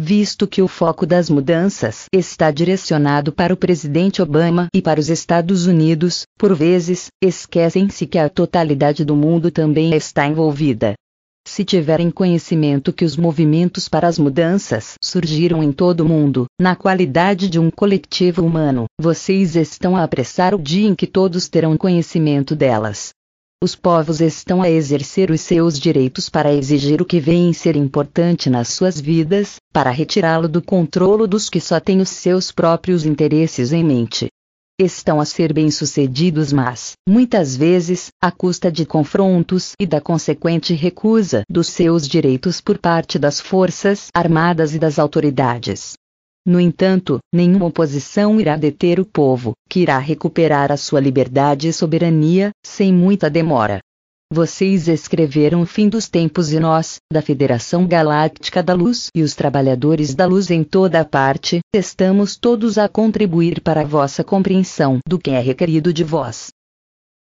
visto que o foco das mudanças está direcionado para o presidente Obama e para os Estados Unidos, por vezes, esquecem-se que a totalidade do mundo também está envolvida. Se tiverem conhecimento que os movimentos para as mudanças surgiram em todo o mundo, na qualidade de um coletivo humano, vocês estão a apressar o dia em que todos terão conhecimento delas. Os povos estão a exercer os seus direitos para exigir o que vem ser importante nas suas vidas, para retirá-lo do controlo dos que só têm os seus próprios interesses em mente. Estão a ser bem-sucedidos, mas, muitas vezes, à custa de confrontos e da consequente recusa dos seus direitos por parte das forças armadas e das autoridades. No entanto, nenhuma oposição irá deter o povo, que irá recuperar a sua liberdade e soberania, sem muita demora. Vocês escreveram o fim dos tempos e nós, da Federação Galáctica da Luz e os trabalhadores da luz em toda a parte, estamos todos a contribuir para a vossa compreensão do que é requerido de vós.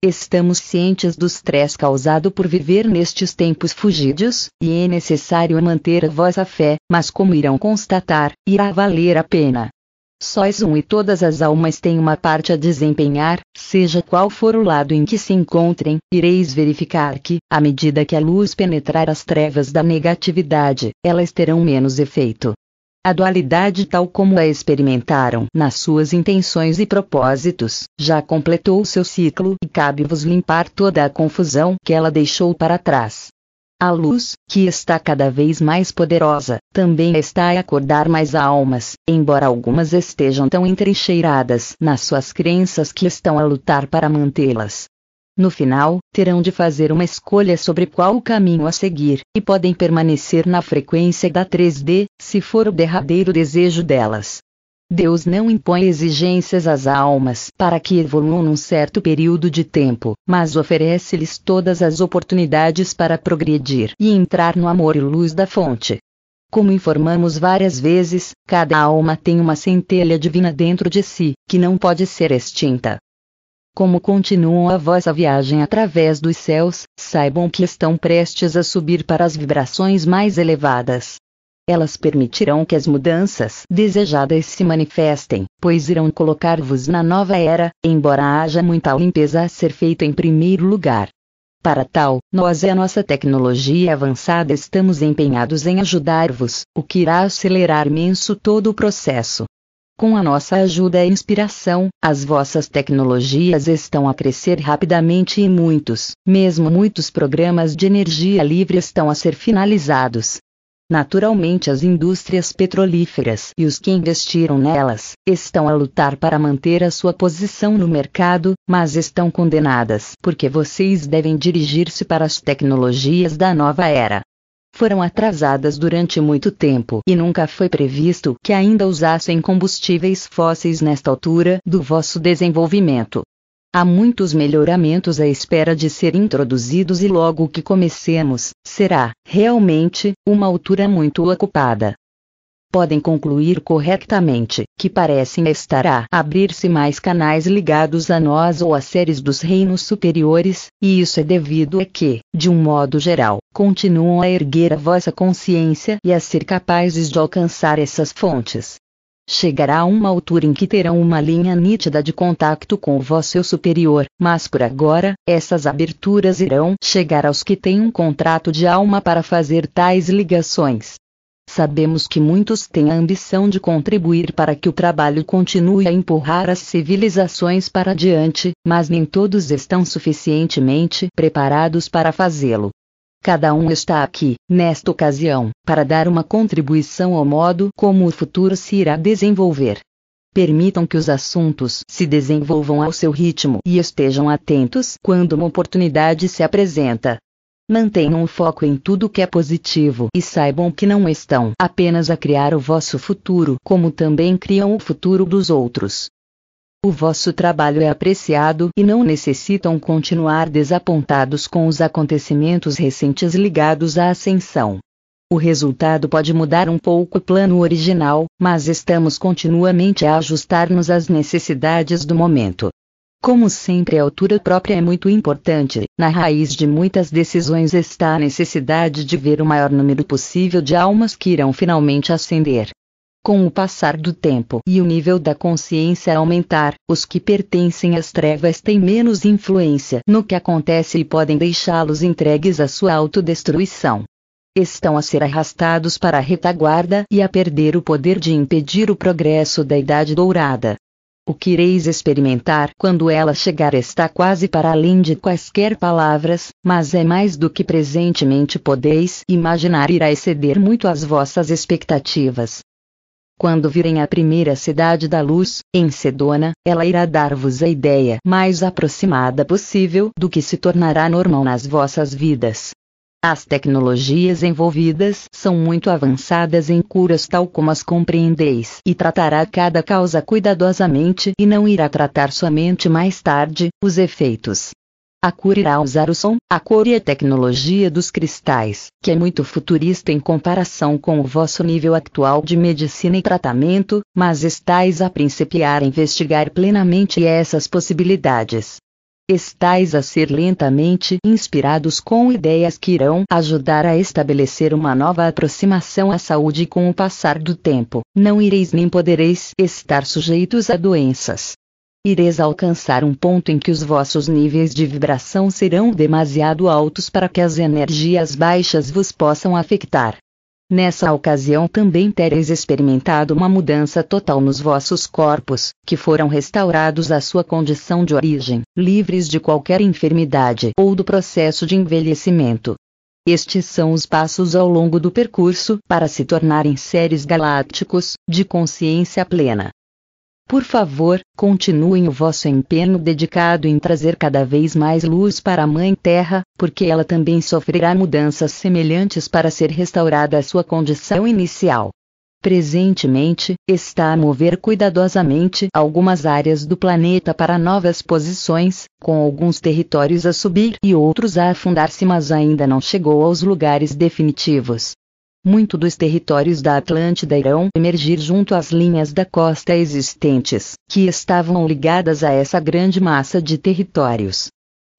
Estamos cientes do stress causado por viver nestes tempos fugidos e é necessário manter a vossa fé, mas como irão constatar, irá valer a pena. Sóis um e todas as almas têm uma parte a desempenhar, seja qual for o lado em que se encontrem, ireis verificar que, à medida que a luz penetrar as trevas da negatividade, elas terão menos efeito. A dualidade tal como a experimentaram nas suas intenções e propósitos, já completou seu ciclo e cabe-vos limpar toda a confusão que ela deixou para trás. A luz, que está cada vez mais poderosa, também está a acordar mais almas, embora algumas estejam tão entrincheiradas nas suas crenças que estão a lutar para mantê-las. No final, terão de fazer uma escolha sobre qual o caminho a seguir, e podem permanecer na frequência da 3D, se for o derradeiro desejo delas. Deus não impõe exigências às almas para que evoluam num certo período de tempo, mas oferece-lhes todas as oportunidades para progredir e entrar no amor e luz da fonte. Como informamos várias vezes, cada alma tem uma centelha divina dentro de si, que não pode ser extinta. Como continuam a vossa viagem através dos céus, saibam que estão prestes a subir para as vibrações mais elevadas. Elas permitirão que as mudanças desejadas se manifestem, pois irão colocar-vos na nova era, embora haja muita limpeza a ser feita em primeiro lugar. Para tal, nós e a nossa tecnologia avançada estamos empenhados em ajudar-vos, o que irá acelerar imenso todo o processo. Com a nossa ajuda e inspiração, as vossas tecnologias estão a crescer rapidamente e muitos, mesmo muitos programas de energia livre estão a ser finalizados. Naturalmente, as indústrias petrolíferas e os que investiram nelas estão a lutar para manter a sua posição no mercado, mas estão condenadas porque vocês devem dirigir-se para as tecnologias da nova era foram atrasadas durante muito tempo e nunca foi previsto que ainda usassem combustíveis fósseis nesta altura do vosso desenvolvimento. Há muitos melhoramentos à espera de ser introduzidos e logo que comecemos, será, realmente, uma altura muito ocupada podem concluir corretamente que parecem estar a abrir-se mais canais ligados a nós ou a seres dos reinos superiores, e isso é devido a que, de um modo geral, continuam a erguer a vossa consciência e a ser capazes de alcançar essas fontes. Chegará uma altura em que terão uma linha nítida de contato com o vosso superior, mas por agora, essas aberturas irão chegar aos que têm um contrato de alma para fazer tais ligações. Sabemos que muitos têm a ambição de contribuir para que o trabalho continue a empurrar as civilizações para diante, mas nem todos estão suficientemente preparados para fazê-lo. Cada um está aqui, nesta ocasião, para dar uma contribuição ao modo como o futuro se irá desenvolver. Permitam que os assuntos se desenvolvam ao seu ritmo e estejam atentos quando uma oportunidade se apresenta. Mantenham o foco em tudo que é positivo e saibam que não estão apenas a criar o vosso futuro, como também criam o futuro dos outros. O vosso trabalho é apreciado e não necessitam continuar desapontados com os acontecimentos recentes ligados à ascensão. O resultado pode mudar um pouco o plano original, mas estamos continuamente a ajustar-nos às necessidades do momento. Como sempre, a altura própria é muito importante. Na raiz de muitas decisões está a necessidade de ver o maior número possível de almas que irão finalmente ascender. Com o passar do tempo e o nível da consciência aumentar, os que pertencem às trevas têm menos influência no que acontece e podem deixá-los entregues à sua autodestruição. Estão a ser arrastados para a retaguarda e a perder o poder de impedir o progresso da Idade Dourada. O que ireis experimentar quando ela chegar está quase para além de quaisquer palavras, mas é mais do que presentemente podeis imaginar irá exceder muito as vossas expectativas. Quando virem a primeira cidade da luz, em Sedona, ela irá dar-vos a ideia mais aproximada possível do que se tornará normal nas vossas vidas. As tecnologias envolvidas são muito avançadas em curas tal como as compreendeis e tratará cada causa cuidadosamente e não irá tratar somente mais tarde os efeitos. A cura irá usar o som, a cor e a tecnologia dos cristais, que é muito futurista em comparação com o vosso nível atual de medicina e tratamento, mas estáis a principiar a investigar plenamente essas possibilidades. Estais a ser lentamente inspirados com ideias que irão ajudar a estabelecer uma nova aproximação à saúde com o passar do tempo. Não ireis nem podereis estar sujeitos a doenças. Ireis alcançar um ponto em que os vossos níveis de vibração serão demasiado altos para que as energias baixas vos possam afetar. Nessa ocasião também tereis experimentado uma mudança total nos vossos corpos, que foram restaurados à sua condição de origem, livres de qualquer enfermidade ou do processo de envelhecimento. Estes são os passos ao longo do percurso para se tornarem seres galácticos, de consciência plena, por favor, continuem o vosso empenho dedicado em trazer cada vez mais luz para a Mãe Terra, porque ela também sofrerá mudanças semelhantes para ser restaurada à sua condição inicial. Presentemente, está a mover cuidadosamente algumas áreas do planeta para novas posições, com alguns territórios a subir e outros a afundar-se, mas ainda não chegou aos lugares definitivos muito dos territórios da Atlântida irão emergir junto às linhas da costa existentes, que estavam ligadas a essa grande massa de territórios.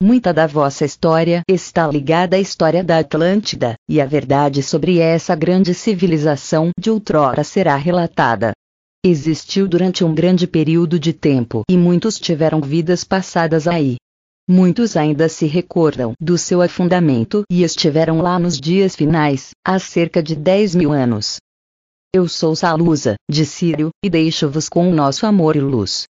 Muita da vossa história está ligada à história da Atlântida, e a verdade sobre essa grande civilização de outrora será relatada. Existiu durante um grande período de tempo e muitos tiveram vidas passadas aí. Muitos ainda se recordam do seu afundamento e estiveram lá nos dias finais, há cerca de 10 mil anos. Eu sou Salusa, de Sírio, e deixo-vos com o nosso amor e luz.